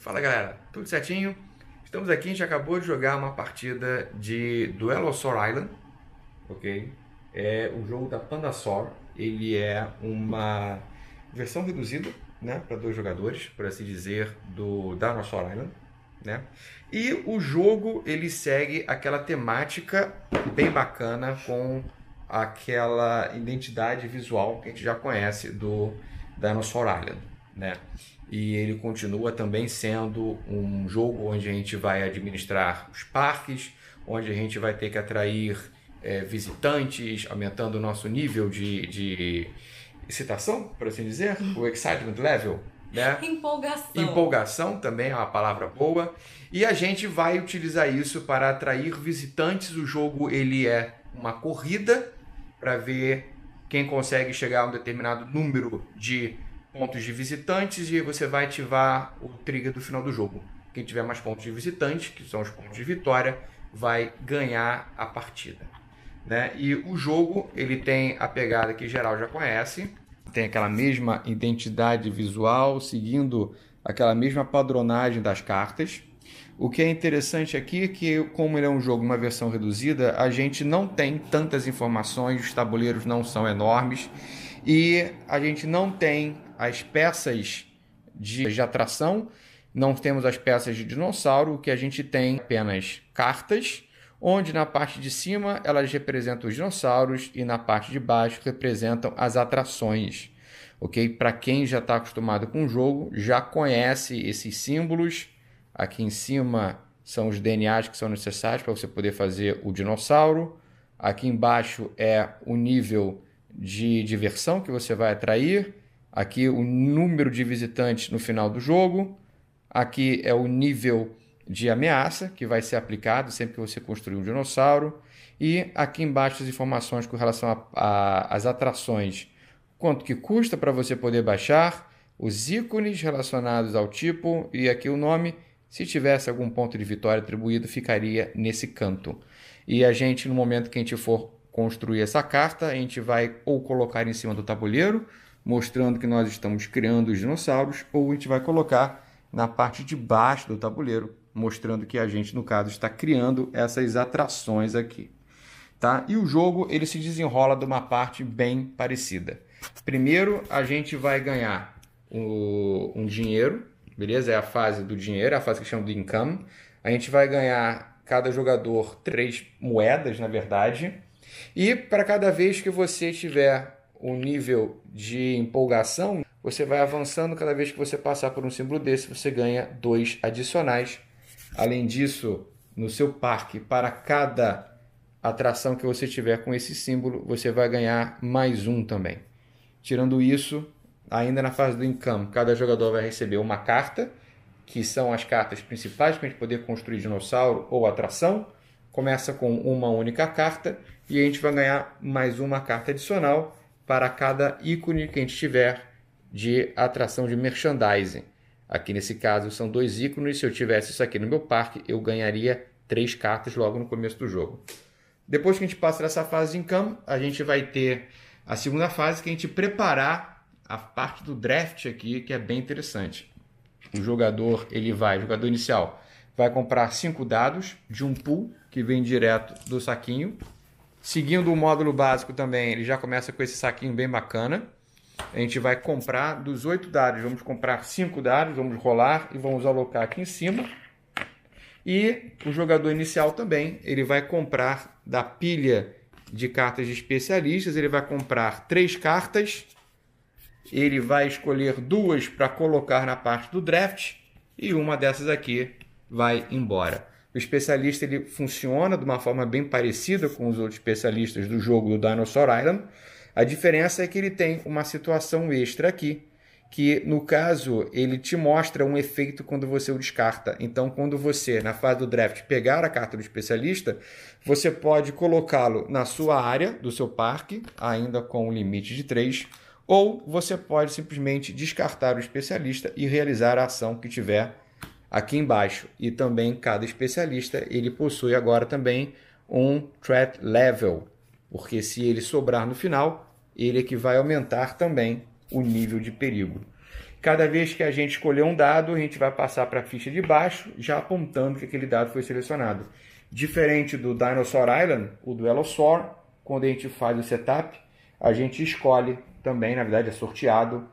Fala galera, tudo certinho? Estamos aqui, a gente acabou de jogar uma partida de Sword Island, ok? É o jogo da Pandasaur, ele é uma versão reduzida, né, para dois jogadores, por assim dizer, do Dinosaur Island, né? E o jogo ele segue aquela temática bem bacana com aquela identidade visual que a gente já conhece do Dinosaur Island né? E ele continua também sendo um jogo onde a gente vai administrar os parques, onde a gente vai ter que atrair é, visitantes, aumentando o nosso nível de, de excitação, por assim dizer, o excitement level. Né? Empolgação. Empolgação também é uma palavra boa. E a gente vai utilizar isso para atrair visitantes. O jogo ele é uma corrida para ver quem consegue chegar a um determinado número de pontos de visitantes e você vai ativar o trigger do final do jogo. Quem tiver mais pontos de visitantes, que são os pontos de vitória, vai ganhar a partida. Né? E o jogo ele tem a pegada que geral já conhece, tem aquela mesma identidade visual, seguindo aquela mesma padronagem das cartas. O que é interessante aqui é que, como ele é um jogo, uma versão reduzida, a gente não tem tantas informações, os tabuleiros não são enormes e a gente não tem as peças de, de atração, não temos as peças de dinossauro, o que a gente tem apenas cartas, onde na parte de cima elas representam os dinossauros e na parte de baixo representam as atrações. Ok? Para quem já está acostumado com o jogo, já conhece esses símbolos. Aqui em cima são os DNAs que são necessários para você poder fazer o dinossauro. Aqui embaixo é o nível de diversão que você vai atrair. Aqui o número de visitantes no final do jogo. Aqui é o nível de ameaça que vai ser aplicado sempre que você construir um dinossauro. E aqui embaixo as informações com relação às atrações. Quanto que custa para você poder baixar, os ícones relacionados ao tipo e aqui o nome. Se tivesse algum ponto de vitória atribuído, ficaria nesse canto. E a gente, no momento que a gente for construir essa carta, a gente vai ou colocar em cima do tabuleiro mostrando que nós estamos criando os dinossauros, ou a gente vai colocar na parte de baixo do tabuleiro, mostrando que a gente, no caso, está criando essas atrações aqui. Tá? E o jogo ele se desenrola de uma parte bem parecida. Primeiro, a gente vai ganhar o, um dinheiro, beleza? É a fase do dinheiro, é a fase que chama de income. A gente vai ganhar cada jogador três moedas, na verdade. E para cada vez que você tiver o nível de empolgação, você vai avançando. Cada vez que você passar por um símbolo desse, você ganha dois adicionais. Além disso, no seu parque, para cada atração que você tiver com esse símbolo, você vai ganhar mais um também. Tirando isso, ainda na fase do encanto, cada jogador vai receber uma carta, que são as cartas principais para a gente poder construir dinossauro ou atração. Começa com uma única carta e a gente vai ganhar mais uma carta adicional para cada ícone que a gente tiver de atração de merchandising. Aqui nesse caso são dois ícones, se eu tivesse isso aqui no meu parque, eu ganharia três cartas logo no começo do jogo. Depois que a gente passa dessa fase de encamo, a gente vai ter a segunda fase que é a gente preparar a parte do draft aqui, que é bem interessante. O jogador, ele vai, jogador inicial, vai comprar cinco dados de um pool que vem direto do saquinho Seguindo o módulo básico também, ele já começa com esse saquinho bem bacana. A gente vai comprar dos oito dados, vamos comprar cinco dados, vamos rolar e vamos alocar aqui em cima. E o jogador inicial também, ele vai comprar da pilha de cartas de especialistas, ele vai comprar três cartas, ele vai escolher duas para colocar na parte do draft e uma dessas aqui vai embora. O especialista ele funciona de uma forma bem parecida com os outros especialistas do jogo do Dinosaur Island. A diferença é que ele tem uma situação extra aqui, que no caso ele te mostra um efeito quando você o descarta. Então, quando você na fase do draft pegar a carta do especialista, você pode colocá-lo na sua área do seu parque, ainda com o um limite de 3, ou você pode simplesmente descartar o especialista e realizar a ação que tiver aqui embaixo. E também cada especialista ele possui agora também um threat level, porque se ele sobrar no final, ele é que vai aumentar também o nível de perigo. Cada vez que a gente escolher um dado, a gente vai passar para a ficha de baixo, já apontando que aquele dado foi selecionado. Diferente do Dinosaur Island, o do Elosaur, quando a gente faz o setup, a gente escolhe também, na verdade é sorteado,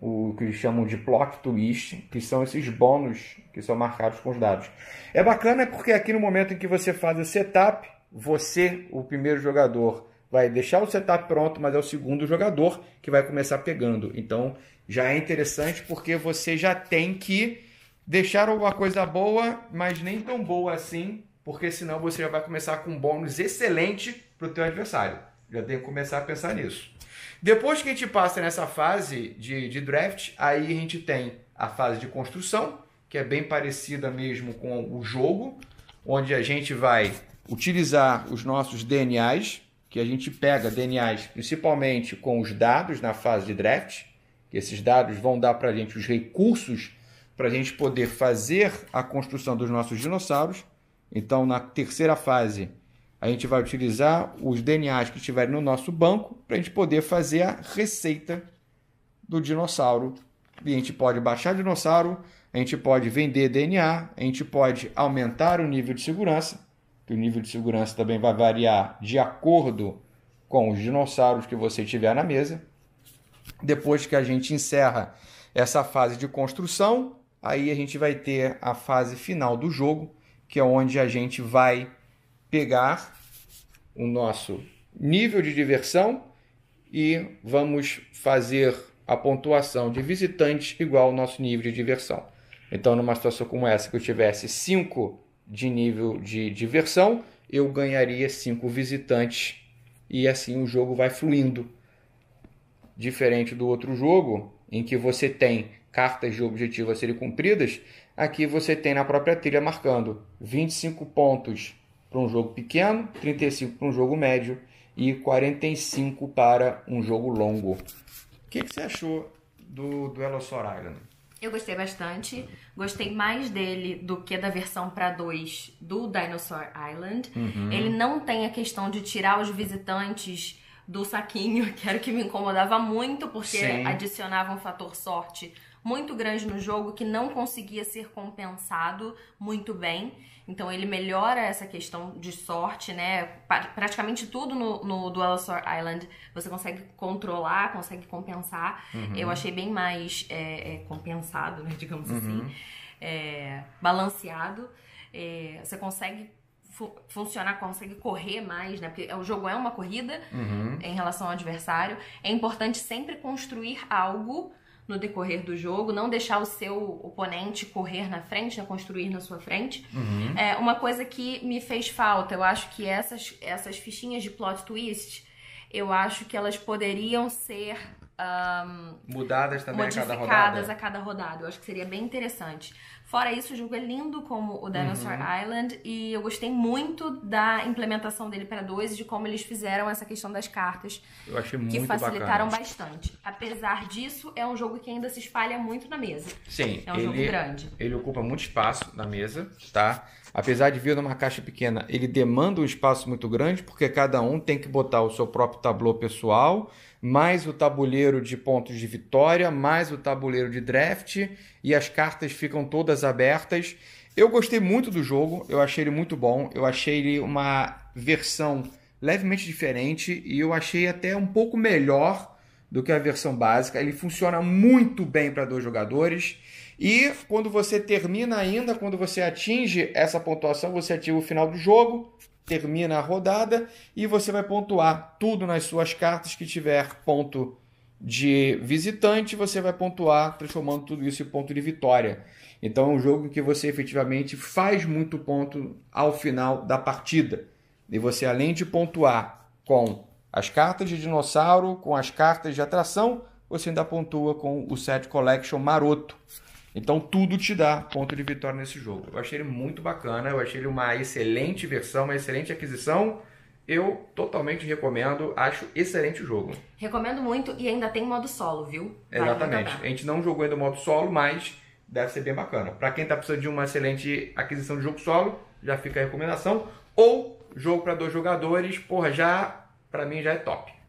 o que eles chamam de plot twist, que são esses bônus que são marcados com os dados. É bacana porque aqui no momento em que você faz o setup, você, o primeiro jogador, vai deixar o setup pronto, mas é o segundo jogador que vai começar pegando. Então já é interessante porque você já tem que deixar alguma coisa boa, mas nem tão boa assim, porque senão você já vai começar com um bônus excelente para o teu adversário. Já tem que começar a pensar nisso. Depois que a gente passa nessa fase de, de draft, aí a gente tem a fase de construção, que é bem parecida mesmo com o jogo, onde a gente vai utilizar os nossos DNAs, que a gente pega DNAs principalmente com os dados na fase de draft, que esses dados vão dar para a gente os recursos para a gente poder fazer a construção dos nossos dinossauros. Então, na terceira fase, a gente vai utilizar os DNAs que estiverem no nosso banco para a gente poder fazer a receita do dinossauro. E a gente pode baixar dinossauro, a gente pode vender DNA, a gente pode aumentar o nível de segurança, que o nível de segurança também vai variar de acordo com os dinossauros que você tiver na mesa. Depois que a gente encerra essa fase de construção, aí a gente vai ter a fase final do jogo, que é onde a gente vai pegar o nosso nível de diversão e vamos fazer a pontuação de visitantes igual ao nosso nível de diversão. Então, numa situação como essa, que eu tivesse 5 de nível de diversão, eu ganharia 5 visitantes e assim o jogo vai fluindo. Diferente do outro jogo, em que você tem cartas de objetivo a serem cumpridas, aqui você tem na própria trilha marcando 25 pontos para um jogo pequeno, 35 para um jogo médio e 45 para um jogo longo. O que, que você achou do Duelo Island? Eu gostei bastante. Gostei mais dele do que da versão para dois do Dinosaur Island. Uhum. Ele não tem a questão de tirar os visitantes do saquinho, que era o que me incomodava muito, porque Sim. adicionava um fator sorte muito grande no jogo que não conseguia ser compensado muito bem. Então ele melhora essa questão de sorte, né? Praticamente tudo no, no Duel Sword Island você consegue controlar, consegue compensar. Uhum. Eu achei bem mais é, é, compensado, né? digamos uhum. assim, é, balanceado. É, você consegue funcionar, consegue correr mais, né? Porque o jogo é uma corrida uhum. em relação ao adversário. É importante sempre construir algo no decorrer do jogo, não deixar o seu oponente correr na frente, né, construir na sua frente. Uhum. É uma coisa que me fez falta, eu acho que essas, essas fichinhas de plot twist, eu acho que elas poderiam ser um, mudadas também a cada rodada. a cada rodada. Eu acho que seria bem interessante. Fora isso, o jogo é lindo como o Dinosaur uhum. Island e eu gostei muito da implementação dele para dois e de como eles fizeram essa questão das cartas. Eu achei muito Que facilitaram bacana. bastante. Apesar disso, é um jogo que ainda se espalha muito na mesa. Sim. É um ele, jogo grande. Ele ocupa muito espaço na mesa, tá? Apesar de vir numa caixa pequena, ele demanda um espaço muito grande porque cada um tem que botar o seu próprio tablô pessoal mais o tabuleiro de pontos de vitória, mais o tabuleiro de draft, e as cartas ficam todas portas abertas. Eu gostei muito do jogo, eu achei ele muito bom, eu achei ele uma versão levemente diferente e eu achei até um pouco melhor do que a versão básica. Ele funciona muito bem para dois jogadores. E quando você termina ainda, quando você atinge essa pontuação, você ativa o final do jogo, termina a rodada e você vai pontuar tudo nas suas cartas que tiver ponto de visitante, você vai pontuar, transformando tudo isso em ponto de vitória. Então é um jogo em que você efetivamente faz muito ponto ao final da partida. E você, além de pontuar com as cartas de dinossauro, com as cartas de atração, você ainda pontua com o set collection maroto. Então tudo te dá ponto de vitória nesse jogo. Eu achei ele muito bacana, eu achei ele uma excelente versão, uma excelente aquisição eu totalmente recomendo, acho excelente o jogo. Recomendo muito e ainda tem modo solo, viu? Vai Exatamente. A gente não jogou ainda o modo solo, mas deve ser bem bacana. Para quem tá precisando de uma excelente aquisição de jogo solo, já fica a recomendação. Ou jogo para dois jogadores, porra, já para mim já é top.